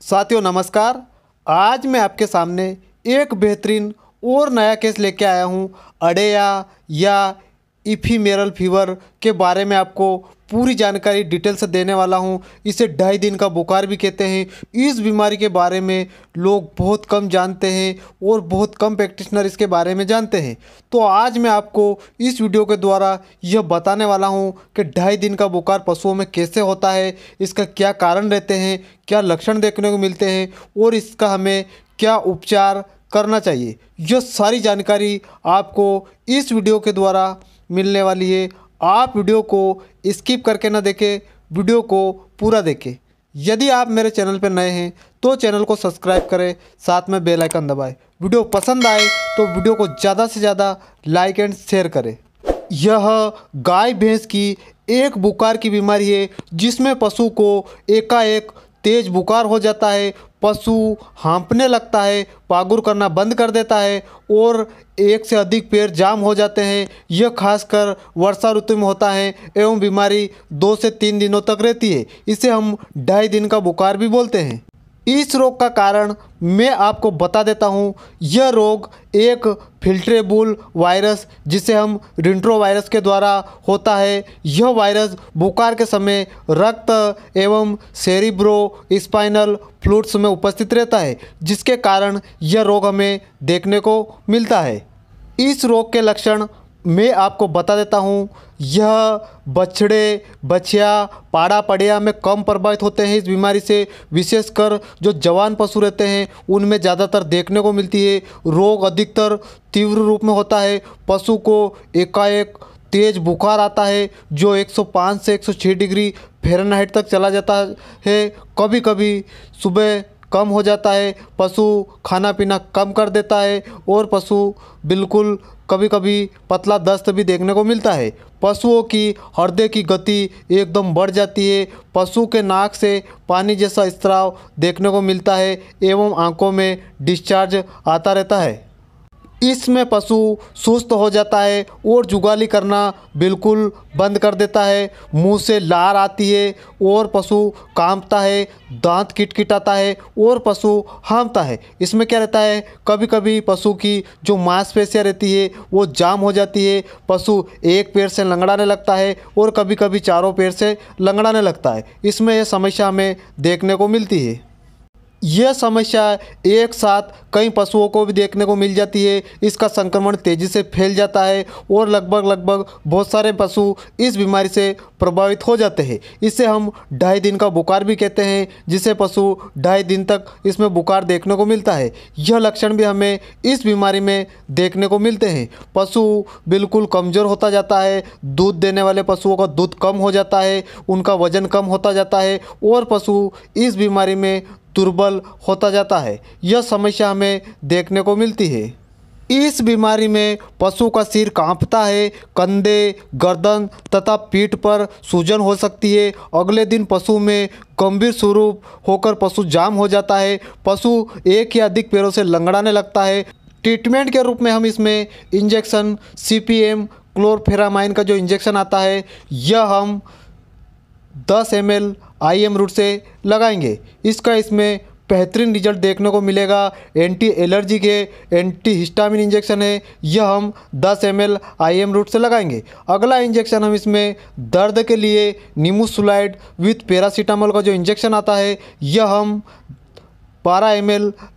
साथियों नमस्कार आज मैं आपके सामने एक बेहतरीन और नया केस लेके आया हूँ अडेया या इफीमेरल फीवर के बारे में आपको पूरी जानकारी डिटेल से देने वाला हूँ इसे ढाई दिन का बुखार भी कहते हैं इस बीमारी के बारे में लोग बहुत कम जानते हैं और बहुत कम प्रैक्टिशनर इसके बारे में जानते हैं तो आज मैं आपको इस वीडियो के द्वारा यह बताने वाला हूँ कि ढाई दिन का बुखार पशुओं में कैसे होता है इसका क्या कारण रहते हैं क्या लक्षण देखने को मिलते हैं और इसका हमें क्या उपचार करना चाहिए यह सारी जानकारी आपको इस वीडियो के द्वारा मिलने वाली है आप वीडियो को स्किप करके ना देखें वीडियो को पूरा देखें यदि आप मेरे चैनल पर नए हैं तो चैनल को सब्सक्राइब करें साथ में बेल आइकन दबाएं वीडियो पसंद आए तो वीडियो को ज़्यादा से ज़्यादा लाइक एंड शेयर करें यह गाय भैंस की एक बुखार की बीमारी है जिसमें पशु को एकाएक तेज़ बुखार हो जाता है पशु हाँपने लगता है पागुर करना बंद कर देता है और एक से अधिक पेड़ जाम हो जाते हैं यह खासकर वर्षा ऋतु में होता है एवं बीमारी दो से तीन दिनों तक रहती है इसे हम ढाई दिन का बुखार भी बोलते हैं इस रोग का कारण मैं आपको बता देता हूँ यह रोग एक फिल्ट्रेबुल वायरस जिसे हम रिंट्रो वायरस के द्वारा होता है यह वायरस बुखार के समय रक्त एवं सेरिब्रो स्पाइनल फ्लूड्स में उपस्थित रहता है जिसके कारण यह रोग हमें देखने को मिलता है इस रोग के लक्षण मैं आपको बता देता हूँ यह बछड़े बछिया पाड़ा पड़िया में कम प्रभावित होते हैं इस बीमारी से विशेषकर जो जवान पशु रहते हैं उनमें ज़्यादातर देखने को मिलती है रोग अधिकतर तीव्र रूप में होता है पशु को एकाएक तेज बुखार आता है जो 105 से 106 डिग्री फेरनहाइट तक चला जाता है कभी कभी सुबह कम हो जाता है पशु खाना पीना कम कर देता है और पशु बिल्कुल कभी कभी पतला दस्त भी देखने को मिलता है पशुओं की हृदय की गति एकदम बढ़ जाती है पशु के नाक से पानी जैसा स्त्राव देखने को मिलता है एवं आंखों में डिस्चार्ज आता रहता है इसमें पशु सुस्त हो जाता है और जुगाली करना बिल्कुल बंद कर देता है मुंह से लार आती है और पशु कांपता है दांत किटकिटाता है और पशु हामता है इसमें क्या रहता है कभी कभी पशु की जो मांसपेशियाँ रहती है वो जाम हो जाती है पशु एक पैर से लंगड़ाने लगता है और कभी कभी चारों पैर से लंगड़ाने लगता है इसमें यह समस्या हमें देखने को मिलती है यह समस्या एक साथ कई पशुओं को भी देखने को मिल जाती है इसका संक्रमण तेज़ी से फैल जाता है और लगभग लगभग बहुत सारे पशु इस बीमारी से प्रभावित हो जाते हैं इसे हम ढाई दिन का बुखार भी कहते हैं जिसे पशु ढाई दिन तक इसमें बुखार देखने को मिलता है यह लक्षण भी हमें इस बीमारी में देखने को मिलते हैं पशु बिल्कुल कमज़ोर होता जाता है दूध देने वाले पशुओं का दूध कम हो जाता है उनका वज़न कम होता जाता है और पशु इस बीमारी में दुर्बल होता जाता है यह समस्या हमें देखने को मिलती है इस बीमारी में पशु का सिर कांपता है कंधे गर्दन तथा पीठ पर सूजन हो सकती है अगले दिन पशु में गंभीर स्वरूप होकर पशु जाम हो जाता है पशु एक या अधिक पैरों से लंगड़ाने लगता है ट्रीटमेंट के रूप में हम इसमें इंजेक्शन सीपीएम क्लोरफेरामाइन का जो इंजेक्शन आता है यह हम 10 M L I M route से लगाएंगे इसका इसमें बेहतरीन रिजल्ट देखने को मिलेगा एंटी एलर्जिक है एंटी हिस्टामिन इंजेक्शन है यह हम 10 M L I M route से लगाएंगे अगला इंजेक्शन हम इसमें दर्द के लिए निमोसुलाइड विथ पैरासीटामोल का जो इंजेक्शन आता है यह हम 12 एम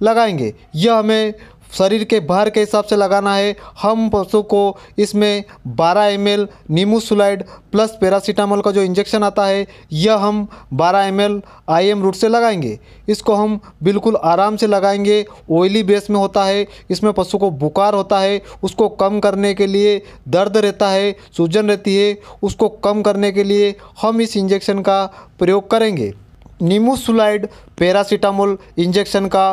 लगाएंगे यह हमें शरीर के भार के हिसाब से लगाना है हम पशु को इसमें 12 M L nimesulide plus paracetamol का जो इंजेक्शन आता है यह हम 12 M L I M route से लगाएंगे इसको हम बिल्कुल आराम से लगाएंगे ऑयली बेस में होता है इसमें पशु को बुखार होता है उसको कम करने के लिए दर्द रहता है सूजन रहती है उसको कम करने के लिए हम इस इंजेक्शन का प्रयोग करेंगे नीमूसुलाइड पैरासीटामोल इंजेक्शन का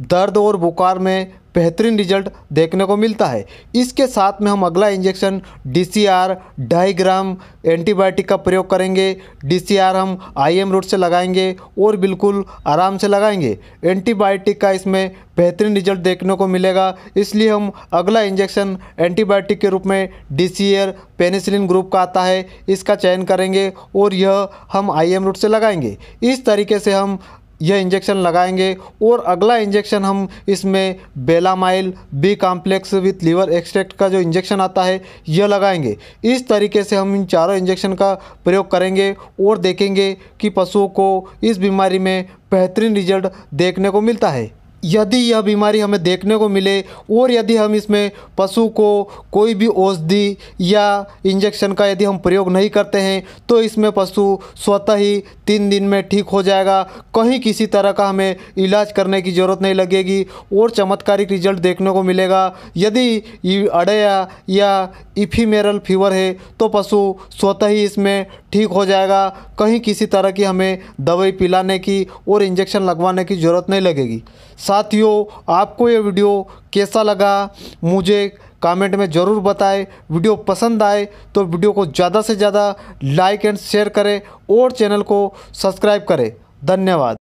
दर्द और बुखार में बेहतरीन रिजल्ट देखने को मिलता है इसके साथ में हम अगला इंजेक्शन डी सी आर ढाई ग्राम एंटीबायोटिक का प्रयोग करेंगे डी सी आर हम आई एम रूट से लगाएंगे और बिल्कुल आराम से लगाएंगे एंटीबायोटिक का इसमें बेहतरीन रिजल्ट देखने को मिलेगा इसलिए हम अगला इंजेक्शन एंटीबायोटिक के रूप में D C R penicillin group का आता है इसका चयन करेंगे और यह हम आई एम रूट से लगाएंगे इस तरीके से हम यह इंजेक्शन लगाएंगे और अगला इंजेक्शन हम इसमें Belamyl B complex with liver extract का जो इंजेक्शन आता है यह लगाएंगे इस तरीके से हम इन चारों इंजेक्शन का प्रयोग करेंगे और देखेंगे कि पशुओं को इस बीमारी में बेहतरीन रिजल्ट देखने को मिलता है यदि यह बीमारी हमें देखने को मिले और यदि हम इसमें पशु को कोई भी औषधि या इंजेक्शन का यदि हम प्रयोग नहीं करते हैं तो इसमें पशु स्वतः ही तीन दिन में ठीक हो जाएगा कहीं किसी तरह का हमें इलाज करने की ज़रूरत नहीं लगेगी और चमत्कारिक रिजल्ट देखने को मिलेगा यदि अड़या या इफीमेरल फीवर है तो पशु स्वतः ही इसमें ठीक हो जाएगा कहीं किसी तरह की हमें दवाई पिलाने की और इंजेक्शन लगवाने की ज़रूरत नहीं लगेगी साथियों आपको ये वीडियो कैसा लगा मुझे कमेंट में ज़रूर बताएं वीडियो पसंद आए तो वीडियो को ज़्यादा से ज़्यादा लाइक एंड शेयर करें और चैनल को सब्सक्राइब करें धन्यवाद